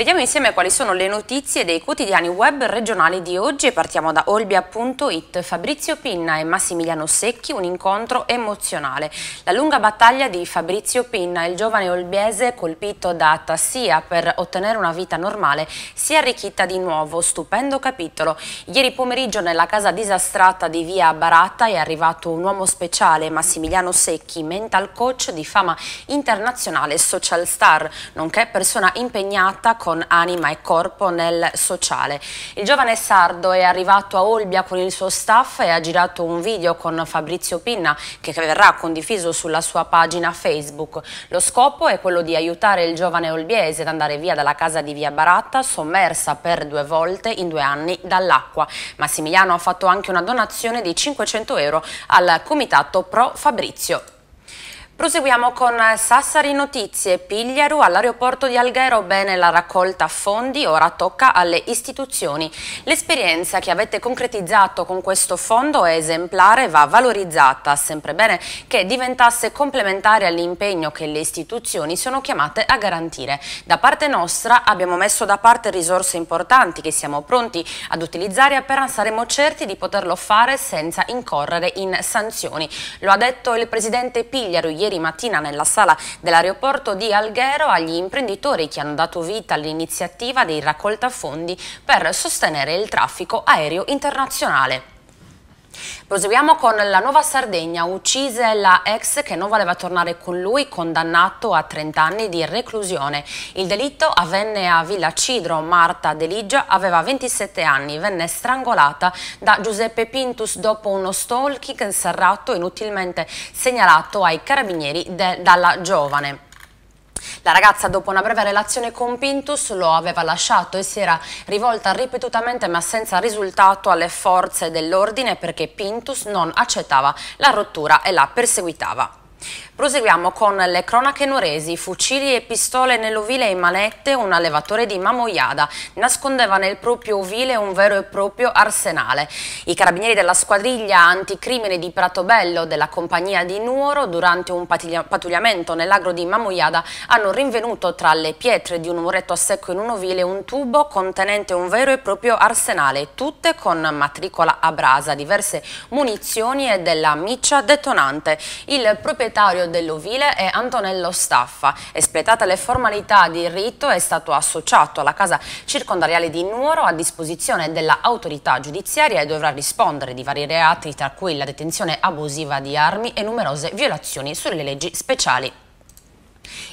Vediamo insieme quali sono le notizie dei quotidiani web regionali di oggi partiamo da olbia.it. Fabrizio Pinna e Massimiliano Secchi, un incontro emozionale. La lunga battaglia di Fabrizio Pinna, il giovane olbiese colpito da tassia per ottenere una vita normale, si è arricchita di nuovo, stupendo capitolo. Ieri pomeriggio nella casa disastrata di via Baratta è arrivato un uomo speciale, Massimiliano Secchi, mental coach di fama internazionale e social star, nonché persona impegnata con con anima e corpo nel sociale. Il giovane sardo è arrivato a Olbia con il suo staff e ha girato un video con Fabrizio Pinna che verrà condiviso sulla sua pagina Facebook. Lo scopo è quello di aiutare il giovane olbiese ad andare via dalla casa di Via Baratta, sommersa per due volte in due anni dall'acqua. Massimiliano ha fatto anche una donazione di 500 euro al comitato Pro Fabrizio. Proseguiamo con eh, Sassari Notizie, Pigliaru all'aeroporto di Alghero, bene la raccolta fondi, ora tocca alle istituzioni. L'esperienza che avete concretizzato con questo fondo è esemplare, va valorizzata, sempre bene che diventasse complementare all'impegno che le istituzioni sono chiamate a garantire. Da parte nostra abbiamo messo da parte risorse importanti che siamo pronti ad utilizzare appena saremo certi di poterlo fare senza incorrere in sanzioni. Lo ha detto il presidente Pigliaru ieri ieri mattina nella sala dell'aeroporto di Alghero agli imprenditori che hanno dato vita all'iniziativa dei raccolta fondi per sostenere il traffico aereo internazionale. Proseguiamo con la Nuova Sardegna, uccise la ex che non voleva tornare con lui, condannato a 30 anni di reclusione. Il delitto avvenne a Villa Cidro, Marta Deligia aveva 27 anni, venne strangolata da Giuseppe Pintus dopo uno stalking serrato inutilmente segnalato ai carabinieri dalla giovane. La ragazza dopo una breve relazione con Pintus lo aveva lasciato e si era rivolta ripetutamente ma senza risultato alle forze dell'ordine perché Pintus non accettava la rottura e la perseguitava. Proseguiamo con le cronache noresi, fucili e pistole nell'ovile in manette, un allevatore di Mamoiada nascondeva nel proprio ovile un vero e proprio arsenale. I carabinieri della squadriglia anticrimine di Pratobello della compagnia di Nuoro durante un pattugliamento nell'agro di Mamoiada hanno rinvenuto tra le pietre di un muretto a secco in un ovile un tubo contenente un vero e proprio arsenale, tutte con matricola a brasa, diverse munizioni e della miccia detonante. Il proprietario segretario dell'Ovile è Antonello Staffa. Espletate le formalità di rito è stato associato alla casa circondariale di Nuoro a disposizione dell'autorità giudiziaria e dovrà rispondere di vari reati tra cui la detenzione abusiva di armi e numerose violazioni sulle leggi speciali.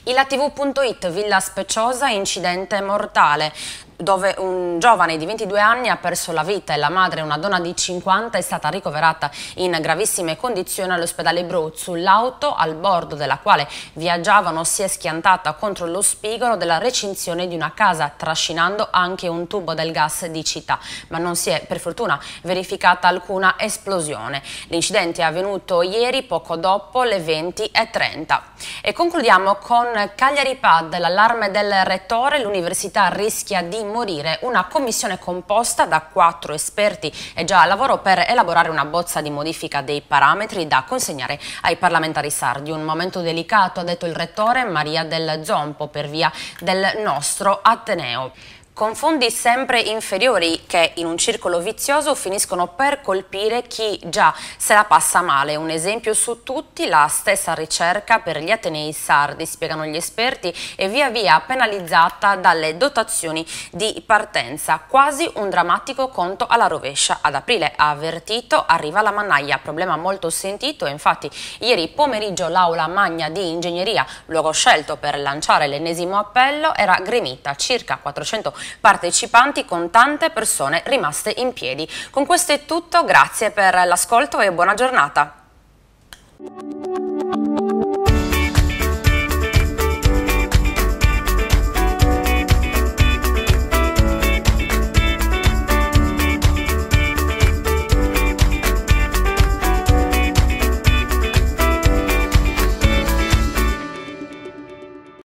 Il tv.it Villa Speciosa incidente mortale dove un giovane di 22 anni ha perso la vita e la madre, una donna di 50, è stata ricoverata in gravissime condizioni all'ospedale Brozzu. L'auto, al bordo della quale viaggiavano, si è schiantata contro lo spigolo della recinzione di una casa, trascinando anche un tubo del gas di città, ma non si è per fortuna verificata alcuna esplosione. L'incidente è avvenuto ieri poco dopo le 20.30. E concludiamo con Cagliari Pad, l'allarme del rettore, l'università rischia di morire una commissione composta da quattro esperti è già al lavoro per elaborare una bozza di modifica dei parametri da consegnare ai parlamentari sardi. Un momento delicato, ha detto il rettore Maria del Zompo per via del nostro Ateneo con fondi sempre inferiori che in un circolo vizioso finiscono per colpire chi già se la passa male. Un esempio su tutti, la stessa ricerca per gli atenei sardi, spiegano gli esperti, è via via penalizzata dalle dotazioni di partenza. Quasi un drammatico conto alla rovescia. Ad aprile ha avvertito, arriva la mannaia, problema molto sentito infatti ieri pomeriggio l'aula magna di ingegneria, luogo scelto per lanciare l'ennesimo appello, era gremita circa 400 partecipanti con tante persone rimaste in piedi. Con questo è tutto, grazie per l'ascolto e buona giornata.